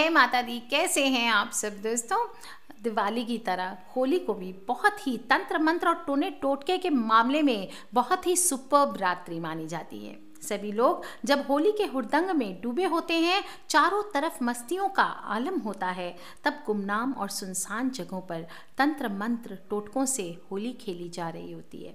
जय माता दी कैसे हैं आप सब दोस्तों दिवाली की तरह होली को भी बहुत ही तंत्र मंत्र और टोने टोटके के मामले में बहुत ही सुपर्ब रात्रि मानी जाती है सभी लोग जब होली के हुरदंग में डूबे होते हैं चारों तरफ मस्तियों का आलम होता है तब गुमनाम और सुनसान जगहों पर तंत्र मंत्र टोटकों से होली खेली जा रही होती है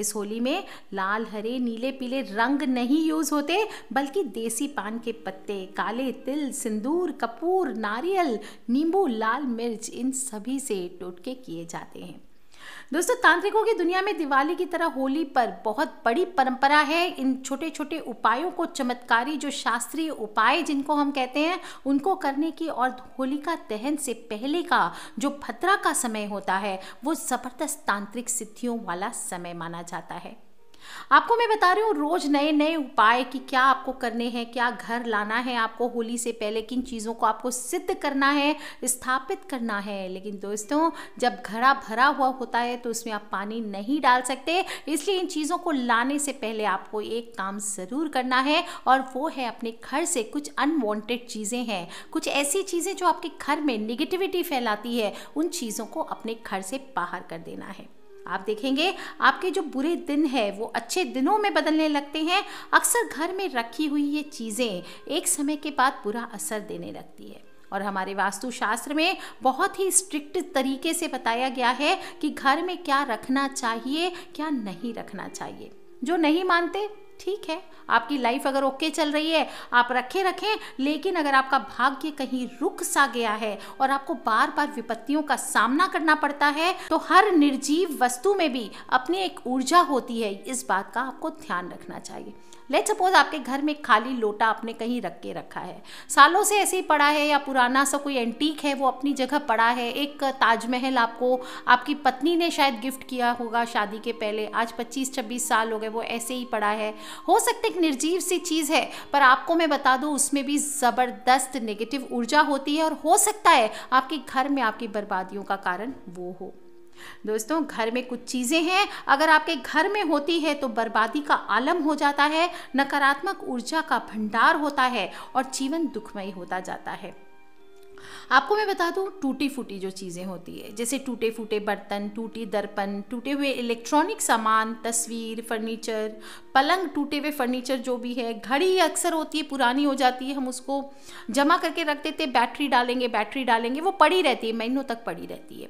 इस होली में लाल हरे नीले पीले रंग नहीं यूज़ होते बल्कि देसी पान के पत्ते काले तिल सिंदूर कपूर नारियल नींबू लाल मिर्च इन सभी से टोटके किए जाते हैं दोस्तों तांत्रिकों की दुनिया में दिवाली की तरह होली पर बहुत बड़ी परंपरा है इन छोटे छोटे उपायों को चमत्कारी जो शास्त्रीय उपाय जिनको हम कहते हैं उनको करने की और होलिका दहन से पहले का जो फतरा का समय होता है वो ज़बरदस्त तांत्रिक सिद्धियों वाला समय माना जाता है आपको मैं बता रही हूँ रोज़ नए नए उपाय कि क्या आपको करने हैं क्या घर लाना है आपको होली से पहले किन चीज़ों को आपको सिद्ध करना है स्थापित करना है लेकिन दोस्तों जब घड़ा भरा हुआ होता है तो उसमें आप पानी नहीं डाल सकते इसलिए इन चीज़ों को लाने से पहले आपको एक काम ज़रूर करना है और वो है अपने घर से कुछ अनवांटेड चीज़ें हैं कुछ ऐसी चीज़ें जो आपके घर में निगेटिविटी फैलाती है उन चीज़ों को अपने घर से बाहर कर देना है आप देखेंगे आपके जो बुरे दिन है वो अच्छे दिनों में बदलने लगते हैं अक्सर घर में रखी हुई ये चीज़ें एक समय के बाद बुरा असर देने लगती है और हमारे वास्तुशास्त्र में बहुत ही स्ट्रिक्ट तरीके से बताया गया है कि घर में क्या रखना चाहिए क्या नहीं रखना चाहिए जो नहीं मानते ठीक है आपकी लाइफ अगर ओके चल रही है आप रखे रखें लेकिन अगर आपका भाग्य कहीं रुक सा गया है और आपको बार बार विपत्तियों का सामना करना पड़ता है तो हर निर्जीव वस्तु में भी अपनी एक ऊर्जा होती है इस बात का आपको ध्यान रखना चाहिए लेट सपोज आपके घर में खाली लोटा आपने कहीं रख के रखा है सालों से ऐसे ही पड़ा है या पुराना सा कोई एंटीक है वो अपनी जगह पड़ा है एक ताजमहल आपको आपकी पत्नी ने शायद गिफ्ट किया होगा शादी के पहले आज 25-26 साल हो गए वो ऐसे ही पड़ा है हो सकता है एक निर्जीव सी चीज़ है पर आपको मैं बता दू उसमें भी ज़बरदस्त नेगेटिव ऊर्जा होती है और हो सकता है आपके घर में आपकी बर्बादियों का कारण वो हो दोस्तों घर में कुछ चीज़ें हैं अगर आपके घर में होती है तो बर्बादी का आलम हो जाता है नकारात्मक ऊर्जा का भंडार होता है और जीवन दुखमय होता जाता है आपको मैं बता दूँ टूटी फूटी जो चीज़ें होती है जैसे टूटे फूटे बर्तन टूटी दर्पण टूटे हुए इलेक्ट्रॉनिक सामान तस्वीर फर्नीचर पलंग टूटे हुए फर्नीचर जो भी है घड़ी अक्सर होती है पुरानी हो जाती है हम उसको जमा करके रख देते बैटरी डालेंगे बैटरी डालेंगे वो पड़ी रहती है महीनों तक पड़ी रहती है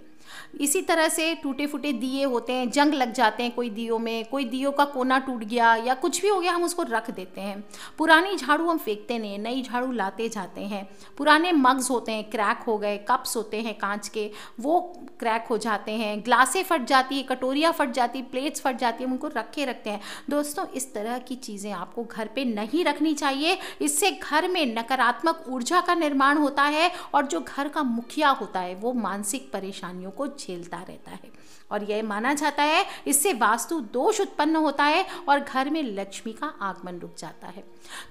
इसी तरह से टूटे फूटे दिए होते हैं जंग लग जाते हैं कोई दियो में कोई दियो का कोना टूट गया या कुछ भी हो गया हम उसको रख देते हैं पुरानी झाड़ू हम फेंकते नहीं नई झाड़ू लाते जाते हैं पुराने मग्स होते हैं क्रैक हो गए कप्स होते हैं कांच के वो क्रैक हो जाते हैं ग्लासें फट जाती है कटोरियाँ फट जाती प्लेट्स फट जाती है उनको रखे रखते हैं दोस्तों इस तरह की चीज़ें आपको घर पर नहीं रखनी चाहिए इससे घर में नकारात्मक ऊर्जा का निर्माण होता है और जो घर का मुखिया होता है वो मानसिक परेशानियों को झेल खेलता रहता है और यह माना जाता है इससे वास्तु दोष उत्पन्न होता है और घर में लक्ष्मी का आगमन रुक जाता है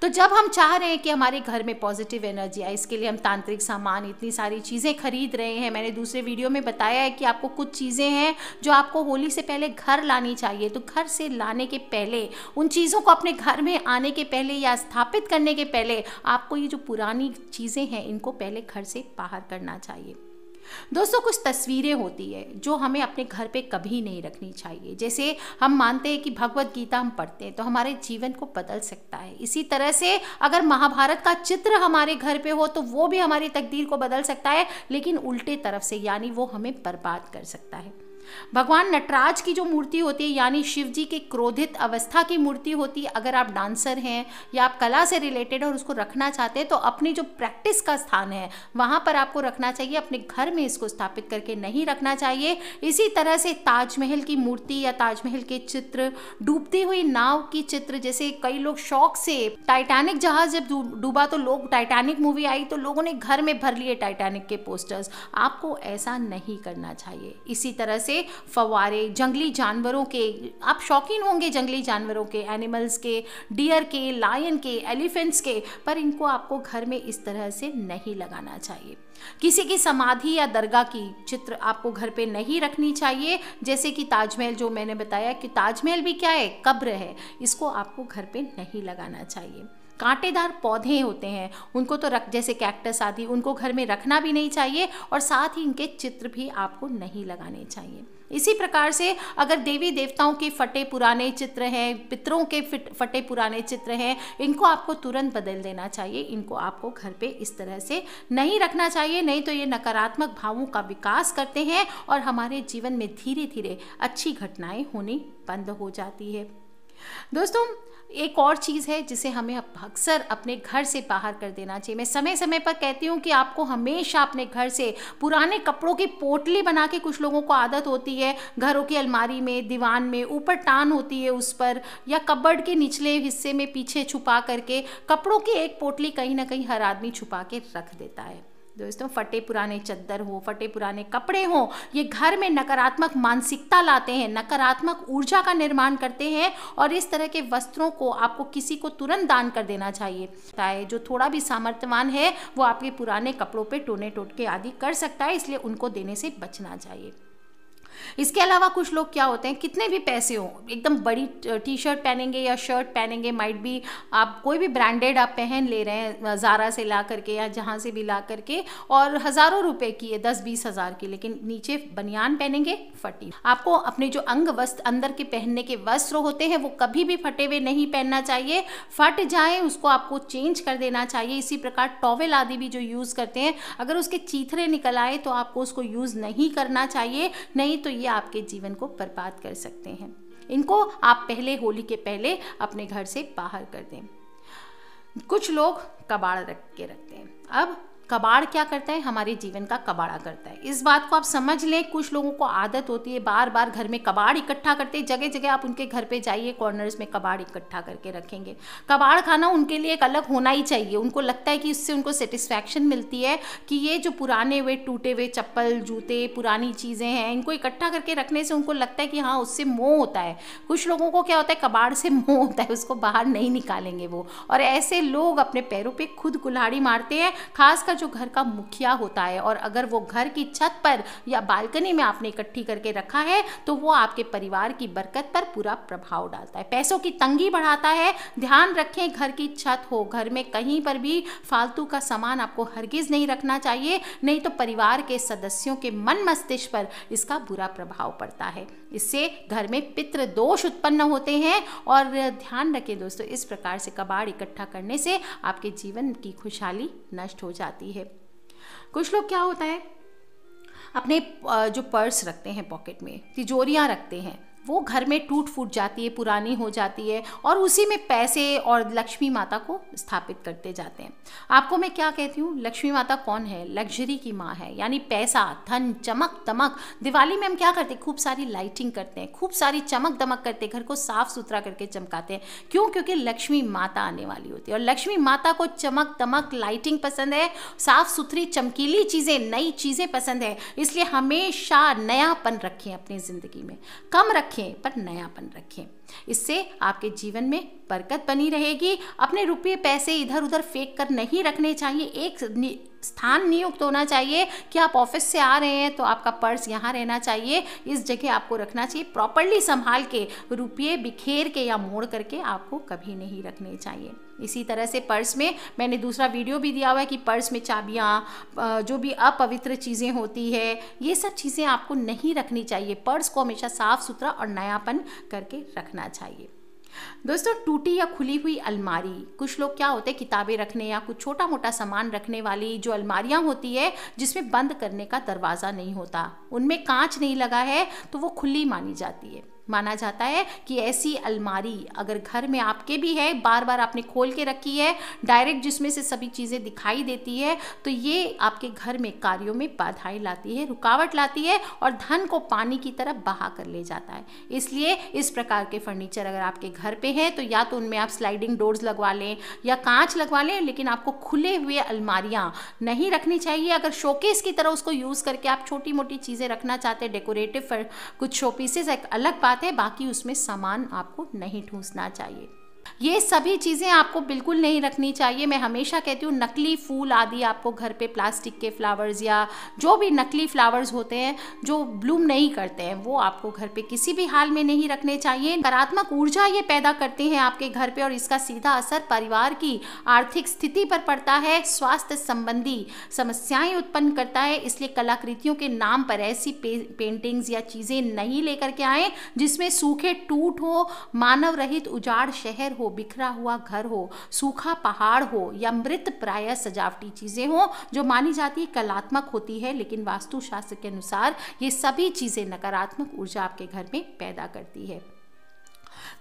तो जब हम चाह रहे हैं कि हमारे घर में पॉजिटिव एनर्जी आए इसके लिए हम तांत्रिक सामान इतनी सारी चीज़ें खरीद रहे हैं मैंने दूसरे वीडियो में बताया है कि आपको कुछ चीज़ें हैं जो आपको होली से पहले घर लानी चाहिए तो घर से लाने के पहले उन चीज़ों को अपने घर में आने के पहले या स्थापित करने के पहले आपको ये जो पुरानी चीज़ें हैं इनको पहले घर से बाहर करना चाहिए दोस्तों कुछ तस्वीरें होती है जो हमें अपने घर पे कभी नहीं रखनी चाहिए जैसे हम मानते हैं कि भगवत गीता हम पढ़ते हैं तो हमारे जीवन को बदल सकता है इसी तरह से अगर महाभारत का चित्र हमारे घर पे हो तो वो भी हमारी तकदीर को बदल सकता है लेकिन उल्टे तरफ से यानी वो हमें बर्बाद कर सकता है भगवान नटराज की जो मूर्ति होती है यानी शिव जी के क्रोधित अवस्था की मूर्ति होती है अगर आप डांसर हैं या आप कला से रिलेटेड और उसको रखना चाहते हैं तो अपनी जो प्रैक्टिस का स्थान है वहाँ पर आपको रखना चाहिए अपने घर में इसको स्थापित करके नहीं रखना चाहिए इसी तरह से ताजमहल की मूर्ति या ताजमहल के चित्र डूबती हुई नाव की चित्र जैसे कई लोग शौक से टाइटैनिक जहाज जब डूबा तो लोग टाइटैनिक मूवी आई तो लोगों ने घर में भर लिए टाइटैनिक के पोस्टर्स आपको ऐसा नहीं करना चाहिए इसी तरह से जैसे फवारे जंगली जानवरों के आप शौकीन होंगे जंगली जानवरों के एनिमल्स के डियर के लायन के एलिफेंट्स के पर इनको आपको घर में इस तरह से नहीं लगाना चाहिए किसी की समाधि या दरगाह की चित्र आपको घर पे नहीं रखनी चाहिए जैसे कि ताजमहल जो मैंने बताया कि ताजमहल भी क्या है कब्र है इसको आपको घर पे नहीं लगाना चाहिए कांटेदार पौधे होते हैं उनको तो रख जैसे कैक्टस आदि उनको घर में रखना भी नहीं चाहिए और साथ ही इनके चित्र भी आपको नहीं लगाने चाहिए इसी प्रकार से अगर देवी देवताओं के फटे पुराने चित्र हैं पितरों के फिट फटे पुराने चित्र हैं इनको आपको तुरंत बदल देना चाहिए इनको आपको घर पे इस तरह से नहीं रखना चाहिए नहीं तो ये नकारात्मक भावों का विकास करते हैं और हमारे जीवन में धीरे धीरे अच्छी घटनाएं होनी बंद हो जाती है दोस्तों एक और चीज़ है जिसे हमें अक्सर अपने घर से बाहर कर देना चाहिए मैं समय समय पर कहती हूँ कि आपको हमेशा अपने घर से पुराने कपड़ों की पोटली बना के कुछ लोगों को आदत होती है घरों की अलमारी में दीवान में ऊपर टान होती है उस पर या कबड़ के निचले हिस्से में पीछे छुपा करके कपड़ों की एक पोटली कहीं ना कहीं हर आदमी छुपा के रख देता है दोस्तों फटे पुराने चद्दर हो फटे पुराने कपड़े हों ये घर में नकारात्मक मानसिकता लाते हैं नकारात्मक ऊर्जा का निर्माण करते हैं और इस तरह के वस्त्रों को आपको किसी को तुरंत दान कर देना चाहिए ताए जो थोड़ा भी सामर्थ्यवान है वो आपके पुराने कपड़ों पर टोने टोटके आदि कर सकता है इसलिए उनको देने से बचना चाहिए इसके अलावा कुछ लोग क्या होते हैं कितने भी पैसे हो एकदम बड़ी टी शर्ट पहनेंगे या शर्ट पहनेंगे माइट भी आप कोई भी ब्रांडेड आप पहन ले रहे हैं ज़ारा से ला करके या जहाँ से भी ला करके और हज़ारों रुपए की है दस बीस हज़ार की लेकिन नीचे बनियान पहनेंगे फटी आपको अपने जो अंग वस्त्र अंदर के पहनने के वस्त्र होते हैं वो कभी भी फटे हुए नहीं पहनना चाहिए फट जाए उसको आपको चेंज कर देना चाहिए इसी प्रकार टॉवेल आदि भी जो यूज़ करते हैं अगर उसके चीथरे निकल आए तो आपको उसको यूज़ नहीं करना चाहिए नहीं तो तो ये आपके जीवन को बर्बाद कर सकते हैं इनको आप पहले होली के पहले अपने घर से बाहर कर दें कुछ लोग कबाड़ रख के रखते हैं अब कबाड़ क्या करता है हमारे जीवन का कबाड़ा करता है इस बात को आप समझ लें कुछ लोगों को आदत होती है बार बार घर में कबाड़ इकट्ठा करते जगह जगह आप उनके घर पे जाइए कॉर्नर्स में कबाड़ इकट्ठा करके रखेंगे कबाड़ खाना उनके लिए एक अलग होना ही चाहिए उनको लगता है कि इससे उनको सेटिस्फैक्शन मिलती है कि ये जो पुराने हुए टूटे हुए चप्पल जूते पुरानी चीज़ें हैं इनको इकट्ठा करके रखने से उनको लगता है कि हाँ उससे मोह होता है कुछ लोगों को क्या होता है कबाड़ से मोह होता है उसको बाहर नहीं निकालेंगे वो और ऐसे लोग अपने पैरों पर खुद कुल्हाड़ी मारते हैं खासकर जो घर का मुखिया होता है और अगर वो घर की छत पर या बालकनी में आपने इकट्ठी करके रखा है तो वो आपके परिवार की बरकत पर पूरा प्रभाव डालता है पैसों की तंगी बढ़ाता है ध्यान रखें घर की छत हो घर में कहीं पर भी फालतू का सामान आपको हरगिज नहीं रखना चाहिए नहीं तो परिवार के सदस्यों के मन मस्तिष्क पर इसका बुरा प्रभाव पड़ता है इससे घर में पितृ दोष उत्पन्न होते हैं और ध्यान रखें दोस्तों इस प्रकार से कबाड़ इकट्ठा करने से आपके जीवन की खुशहाली नष्ट हो जाती है जाती है कुछ लोग क्या होता है अपने जो पर्स रखते हैं पॉकेट में तिजोरियाँ रखते हैं वो घर में टूट फूट जाती है पुरानी हो जाती है और उसी में पैसे और लक्ष्मी माता को स्थापित करते जाते हैं आपको मैं क्या कहती हूँ लक्ष्मी माता कौन है लग्जरी की माँ है यानी पैसा धन चमक दमक दिवाली में हम क्या करते हैं खूब सारी लाइटिंग करते हैं खूब सारी चमक दमक करते हैं घर को साफ सुथरा करके चमकाते हैं क्यों क्योंकि लक्ष्मी माता आने वाली होती है और लक्ष्मी माता को चमक दमक लाइटिंग पसंद है साफ सुथरी चमकीली चीज़ें नई चीज़ें पसंद है इसलिए हमेशा नयापन रखें अपनी ज़िंदगी में कम रख रखें पर नयापन रखें इससे आपके जीवन में बरकत बनी रहेगी अपने रुपये पैसे इधर उधर फेंक कर नहीं रखने चाहिए एक स्थान नियुक्त होना चाहिए कि आप ऑफिस से आ रहे हैं तो आपका पर्स यहाँ रहना चाहिए इस जगह आपको रखना चाहिए प्रॉपरली संभाल के रुपये बिखेर के या मोड़ करके आपको कभी नहीं रखने चाहिए इसी तरह से पर्स में मैंने दूसरा वीडियो भी दिया हुआ है कि पर्स में चाबियाँ जो भी अपवित्र चीज़ें होती है ये सब चीज़ें आपको नहीं रखनी चाहिए पर्स को हमेशा साफ़ सुथरा और नयापन करके रखना करना चाहिए दोस्तों टूटी या खुली हुई अलमारी कुछ लोग क्या होते हैं किताबें रखने या कुछ छोटा मोटा सामान रखने वाली जो अलमारियाँ होती है जिसमें बंद करने का दरवाज़ा नहीं होता उनमें कांच नहीं लगा है तो वो खुली मानी जाती है माना जाता है कि ऐसी अलमारी अगर घर में आपके भी है बार बार आपने खोल के रखी है डायरेक्ट जिसमें से सभी चीज़ें दिखाई देती है तो ये आपके घर में कार्यों में बाधाएं लाती है रुकावट लाती है और धन को पानी की तरफ बहा कर ले जाता है इसलिए इस प्रकार के फर्नीचर अगर आपके घर पे हैं तो या तो उनमें आप स्लाइडिंग डोर्स लगवा लें या कांच लगवा लें लेकिन आपको खुले हुए अलमारियाँ नहीं रखनी चाहिए अगर शोकेस की तरह उसको यूज़ करके आप छोटी मोटी चीज़ें रखना चाहते हैं डेकोरेटिव कुछ शो पीसेस एक अलग बात बात है बाकी उसमें सामान आपको नहीं ठूसना चाहिए ये सभी चीज़ें आपको बिल्कुल नहीं रखनी चाहिए मैं हमेशा कहती हूँ नकली फूल आदि आपको घर पे प्लास्टिक के फ्लावर्स या जो भी नकली फ्लावर्स होते हैं जो ब्लूम नहीं करते हैं वो आपको घर पे किसी भी हाल में नहीं रखने चाहिए नकारात्मक ऊर्जा ये पैदा करते हैं आपके घर पे और इसका सीधा असर परिवार की आर्थिक स्थिति पर पड़ता है स्वास्थ्य संबंधी समस्याएं उत्पन्न करता है इसलिए कलाकृतियों के नाम पर ऐसी पे, पेंटिंग्स या चीज़ें नहीं लेकर के आएँ जिसमें सूखे टूट हो मानव रहित उजाड़ शहर हो बिखरा हुआ घर हो सूखा पहाड़ हो या मृत प्राय सजावटी चीज़ें हों जो मानी जाती है कलात्मक होती है लेकिन वास्तुशास्त्र के अनुसार ये सभी चीज़ें नकारात्मक ऊर्जा आपके घर में पैदा करती है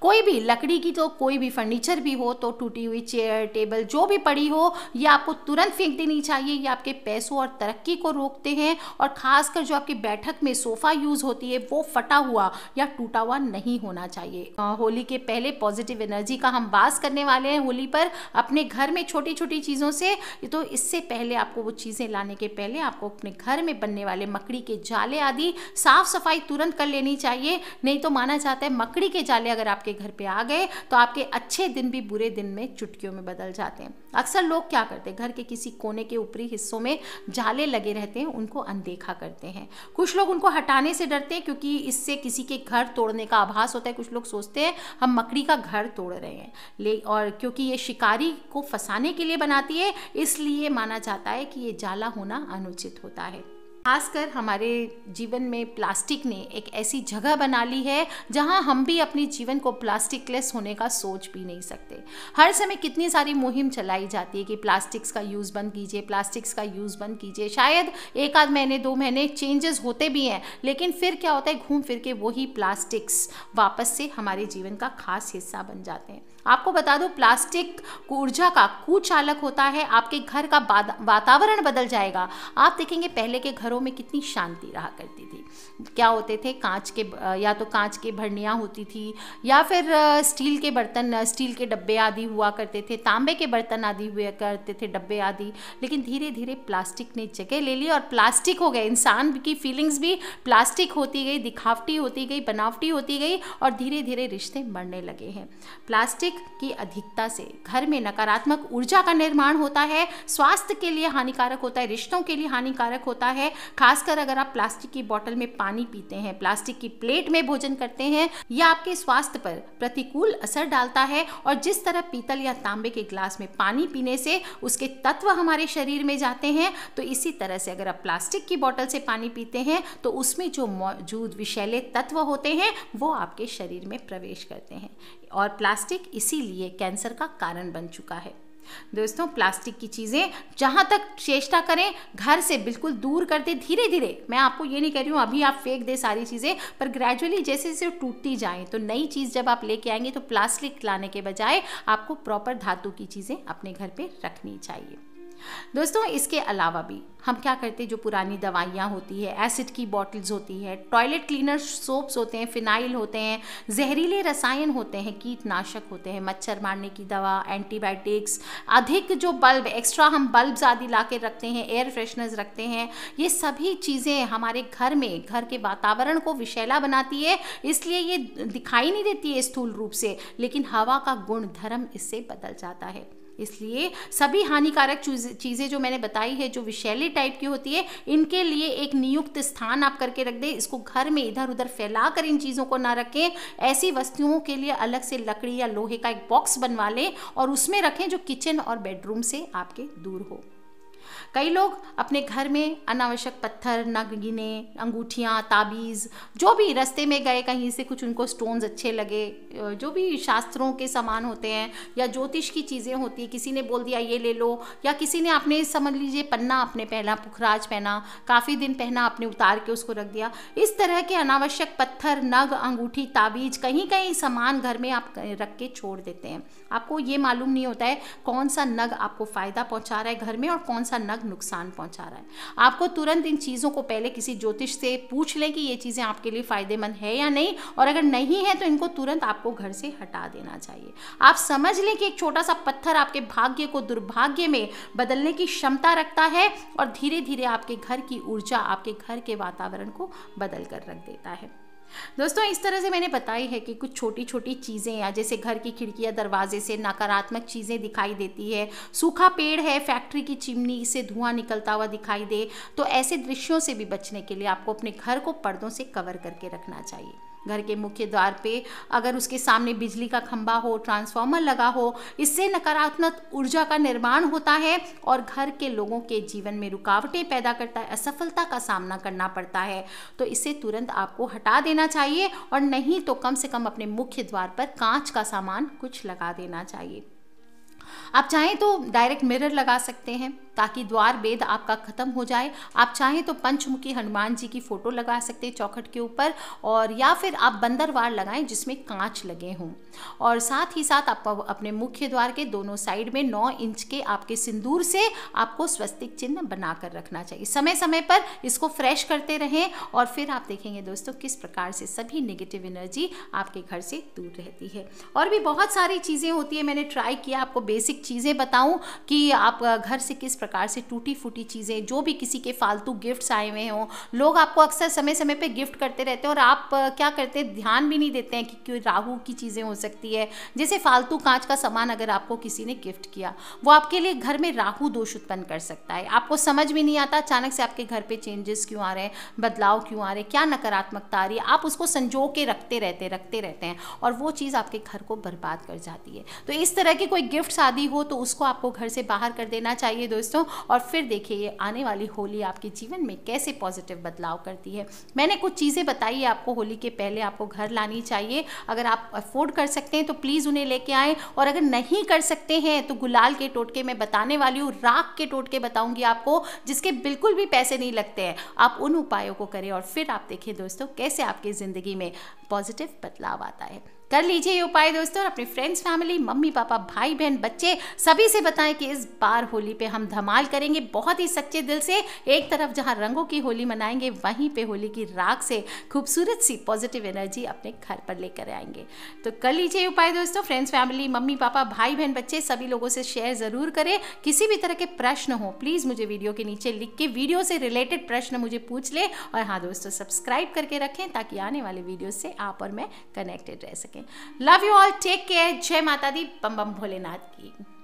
कोई भी लकड़ी की तो कोई भी फर्नीचर भी हो तो टूटी हुई चेयर टेबल जो भी पड़ी हो ये आपको तुरंत फेंक देनी चाहिए ये आपके पैसों और तरक्की को रोकते हैं और ख़ासकर जो आपकी बैठक में सोफ़ा यूज़ होती है वो फटा हुआ या टूटा हुआ नहीं होना चाहिए होली के पहले पॉजिटिव एनर्जी का हम बास करने वाले हैं होली पर अपने घर में छोटी छोटी चीज़ों से तो इससे पहले आपको वो चीज़ें लाने के पहले आपको अपने घर में बनने वाले मकड़ी के जाले आदि साफ़ सफाई तुरंत कर लेनी चाहिए नहीं तो माना जाता है मकड़ी के जाले अगर आपके आपके घर पे आ गए तो आपके अच्छे दिन भी बुरे दिन में चुटकियों में बदल जाते हैं अक्सर लोग क्या करते हैं घर के किसी कोने के ऊपरी हिस्सों में जाले लगे रहते हैं उनको अनदेखा करते हैं कुछ लोग उनको हटाने से डरते हैं क्योंकि इससे किसी के घर तोड़ने का आभास होता है कुछ लोग सोचते हैं हम मकड़ी का घर तोड़ रहे हैं ले और क्योंकि ये शिकारी को फंसाने के लिए बनाती है इसलिए माना जाता है कि ये जाला होना अनुचित होता है खासकर हमारे जीवन में प्लास्टिक ने एक ऐसी जगह बना ली है जहां हम भी अपने जीवन को प्लास्टिकलेस होने का सोच भी नहीं सकते हर समय कितनी सारी मुहिम चलाई जाती है कि प्लास्टिक्स का यूज़ बंद कीजिए प्लास्टिक्स का यूज़ बंद कीजिए शायद एक आध महीने दो महीने चेंजेस होते भी हैं लेकिन फिर क्या होता है घूम फिर के वही प्लास्टिक्स वापस से हमारे जीवन का खास हिस्सा बन जाते हैं आपको बता दूं प्लास्टिक ऊर्जा का कुचालक होता है आपके घर का वातावरण बदल जाएगा आप देखेंगे पहले के घरों में कितनी शांति रहा करती थी क्या होते थे कांच के या तो कांच के भरनियाँ होती थी या फिर स्टील के बर्तन स्टील के डब्बे आदि हुआ करते थे तांबे के बर्तन आदि हुआ करते थे डब्बे आदि लेकिन धीरे धीरे प्लास्टिक ने जगह ले ली और प्लास्टिक हो गए इंसान की फीलिंग्स भी प्लास्टिक होती गई दिखावटी होती गई बनावटी होती गई और धीरे धीरे रिश्ते मरने लगे हैं प्लास्टिक की अधिकता से घर में नकारात्मक ऊर्जा का निर्माण होता है स्वास्थ्य के लिए हानिकारक होता है रिश्तों के लिए हानिकारक होता है खासकर अगर आप प्लास्टिक की बॉटल में पानी पीते हैं प्लास्टिक की प्लेट में भोजन करते हैं यह आपके स्वास्थ्य पर प्रतिकूल असर डालता है और जिस तरह पीतल या तांबे के ग्लास में पानी पीने से उसके तत्व हमारे शरीर में जाते हैं तो इसी तरह से अगर आप प्लास्टिक की बॉटल से पानी पीते हैं तो उसमें जो मौजूद विषैले तत्व होते हैं वो आपके शरीर में प्रवेश करते हैं और प्लास्टिक इसीलिए कैंसर का कारण बन चुका है दोस्तों प्लास्टिक की चीज़ें जहाँ तक चेष्टा करें घर से बिल्कुल दूर कर दें धीरे धीरे मैं आपको ये नहीं कह रही हूँ अभी आप फेंक दें सारी चीज़ें पर ग्रेजुअली जैसे जैसे टूटती जाएँ तो नई चीज़ जब आप लेके आएंगे तो प्लास्टिक लाने के बजाय आपको प्रॉपर धातु की चीज़ें अपने घर पर रखनी चाहिए दोस्तों इसके अलावा भी हम क्या करते हैं जो पुरानी दवाइयाँ होती है एसिड की बॉटल्स होती है टॉयलेट क्लीनर सोप्स होते हैं फिनाइल होते हैं जहरीले रसायन होते हैं कीटनाशक होते हैं मच्छर मारने की दवा एंटीबायोटिक्स अधिक जो बल्ब एक्स्ट्रा हम बल्ब्स आदि ला रखते हैं एयर फ्रेशनर्स रखते हैं ये सभी चीज़ें हमारे घर में घर के वातावरण को विशैला बनाती है इसलिए ये दिखाई नहीं देती है स्थूल रूप से लेकिन हवा का गुण धर्म इससे बदल जाता है इसलिए सभी हानिकारक चीज़ें जो मैंने बताई है जो विशैली टाइप की होती है इनके लिए एक नियुक्त स्थान आप करके रख दें इसको घर में इधर उधर फैला कर इन चीज़ों को ना रखें ऐसी वस्तुओं के लिए अलग से लकड़ी या लोहे का एक बॉक्स बनवा लें और उसमें रखें जो किचन और बेडरूम से आपके दूर हो कई लोग अपने घर में अनावश्यक पत्थर गिने अंगूठियाँ ताबीज़ जो भी रास्ते में गए कहीं से कुछ उनको स्टोन्स अच्छे लगे जो भी शास्त्रों के सामान होते हैं या ज्योतिष की चीज़ें होती किसी ने बोल दिया ये ले लो या किसी ने आपने समझ लीजिए पन्ना आपने पहना पुखराज पहना काफ़ी दिन पहना आपने उतार के उसको रख दिया इस तरह के अनावश्यक पत्थर नग अंगूठी ताबीज कहीं कहीं सामान घर में आप रख के छोड़ देते हैं आपको ये मालूम नहीं होता है कौन सा नग आपको फ़ायदा पहुंचा रहा है घर में और कौन सा नग तक नुकसान पहुंचा रहा है आपको तुरंत इन चीज़ों को पहले किसी ज्योतिष से पूछ लें कि ये चीज़ें आपके लिए फ़ायदेमंद है या नहीं और अगर नहीं है तो इनको तुरंत आपको घर से हटा देना चाहिए आप समझ लें कि एक छोटा सा पत्थर आपके भाग्य को दुर्भाग्य में बदलने की क्षमता रखता है और धीरे धीरे आपके घर की ऊर्जा आपके घर के वातावरण को बदल कर रख देता है दोस्तों इस तरह से मैंने बताई है कि कुछ छोटी छोटी चीज़ें या जैसे घर की खिड़की या दरवाजे से नकारात्मक चीज़ें दिखाई देती है सूखा पेड़ है फैक्ट्री की चिमनी से धुआं निकलता हुआ दिखाई दे तो ऐसे दृश्यों से भी बचने के लिए आपको अपने घर को पर्दों से कवर करके रखना चाहिए घर के मुख्य द्वार पे अगर उसके सामने बिजली का खंबा हो ट्रांसफार्मर लगा हो इससे नकारात्मक ऊर्जा का निर्माण होता है और घर के लोगों के जीवन में रुकावटें पैदा करता है असफलता का सामना करना पड़ता है तो इसे तुरंत आपको हटा देना चाहिए और नहीं तो कम से कम अपने मुख्य द्वार पर कांच का सामान कुछ लगा देना चाहिए आप चाहें तो डायरेक्ट मिरर लगा सकते हैं ताकि द्वार वेद आपका ख़त्म हो जाए आप चाहें तो पंचमुखी हनुमान जी की फ़ोटो लगा सकते हैं चौखट के ऊपर और या फिर आप बंदरवार लगाएं जिसमें कांच लगे हों और साथ ही साथ आप अपने मुख्य द्वार के दोनों साइड में नौ इंच के आपके सिंदूर से आपको स्वस्तिक चिन्ह बनाकर रखना चाहिए समय समय पर इसको फ्रेश करते रहें और फिर आप देखेंगे दोस्तों किस प्रकार से सभी नेगेटिव एनर्जी आपके घर से दूर रहती है और भी बहुत सारी चीज़ें होती है मैंने ट्राई किया आपको बेसिक चीज़ें बताऊं कि आप घर से किस प्रकार से टूटी फूटी चीज़ें जो भी किसी के फालतू गिफ्ट्स आए हुए हों लोग आपको अक्सर समय समय पर गिफ्ट करते रहते हैं और आप क्या करते हैं ध्यान भी नहीं देते हैं कि क्यों राहू की चीज़ें हो सकती है जैसे फालतू कांच का सामान अगर आपको किसी ने गिफ्ट किया वो आपके लिए घर में राहू दोष उत्पन्न कर सकता है आपको समझ भी नहीं आता अचानक से आपके घर पे चेंजेस क्यों आ रहे हैं बदलाव क्यों आ रहे हैं क्या नकारात्मकता आ रही है आप उसको संजो के रखते रहते रखते रहते हैं और वो चीज़ आपके घर को बर्बाद कर जाती है तो इस तरह की कोई गिफ्ट आदि हो तो उसको आपको घर से बाहर कर देना चाहिए दोस्तों दोस्तों और फिर देखिए ये आने वाली होली आपके जीवन में कैसे पॉजिटिव बदलाव करती है मैंने कुछ चीज़ें बताई आपको होली के पहले आपको घर लानी चाहिए अगर आप अफोर्ड कर सकते हैं तो प्लीज़ उन्हें लेके आएँ और अगर नहीं कर सकते हैं तो गुलाल के टोटके मैं बताने वाली हूँ राख के टोटके बताऊँगी आपको जिसके बिल्कुल भी पैसे नहीं लगते हैं आप उन उपायों को करें और फिर आप देखें दोस्तों कैसे आपकी ज़िंदगी में पॉजिटिव बदलाव आता है कर लीजिए ये उपाय दोस्तों अपने फ्रेंड्स फैमिली मम्मी पापा भाई बहन बच्चे सभी से बताएं कि इस बार होली पे हम धमाल करेंगे बहुत ही सच्चे दिल से एक तरफ जहाँ रंगों की होली मनाएंगे वहीं पे होली की राख से खूबसूरत सी पॉजिटिव एनर्जी अपने घर पर लेकर आएंगे तो कर लीजिए उपाय दोस्तों फ्रेंड्स फैमिली मम्मी पापा भाई बहन बच्चे सभी लोगों से शेयर ज़रूर करें किसी भी तरह के प्रश्न हो प्लीज़ मुझे वीडियो के नीचे लिख के वीडियो से रिलेटेड प्रश्न मुझे पूछ लें और हाँ दोस्तों सब्सक्राइब करके रखें ताकि आने वाले वीडियो से आप और मैं कनेक्टेड रह सकें love you all take care जय माता दी बम बम भोलेनाथ की